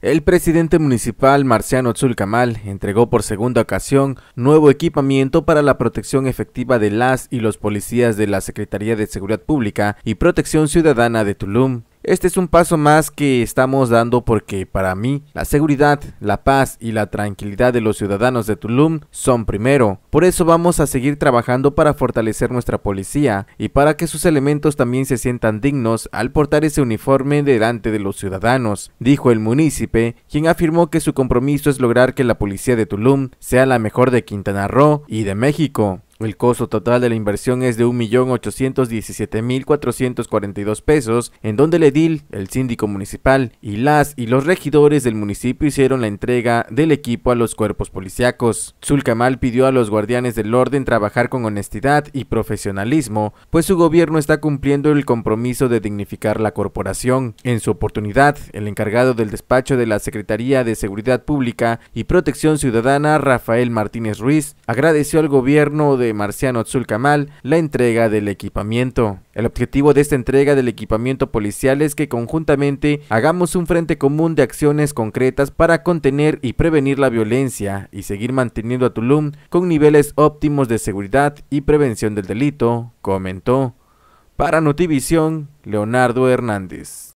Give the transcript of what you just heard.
El presidente municipal Marciano Zulcamal, entregó por segunda ocasión nuevo equipamiento para la protección efectiva de las y los policías de la Secretaría de Seguridad Pública y Protección Ciudadana de Tulum. Este es un paso más que estamos dando porque para mí la seguridad, la paz y la tranquilidad de los ciudadanos de Tulum son primero. Por eso vamos a seguir trabajando para fortalecer nuestra policía y para que sus elementos también se sientan dignos al portar ese uniforme delante de los ciudadanos, dijo el munícipe, quien afirmó que su compromiso es lograr que la policía de Tulum sea la mejor de Quintana Roo y de México. El costo total de la inversión es de 1.817.442 pesos, en donde el edil, el síndico municipal y las y los regidores del municipio hicieron la entrega del equipo a los cuerpos policiacos. Zulcamal pidió a los guardianes del orden trabajar con honestidad y profesionalismo, pues su gobierno está cumpliendo el compromiso de dignificar la corporación. En su oportunidad, el encargado del despacho de la Secretaría de Seguridad Pública y Protección Ciudadana, Rafael Martínez Ruiz, agradeció al gobierno de Marciano Tzulcamal la entrega del equipamiento. El objetivo de esta entrega del equipamiento policial es que conjuntamente hagamos un frente común de acciones concretas para contener y prevenir la violencia y seguir manteniendo a Tulum con niveles óptimos de seguridad y prevención del delito, comentó. Para Notivisión, Leonardo Hernández.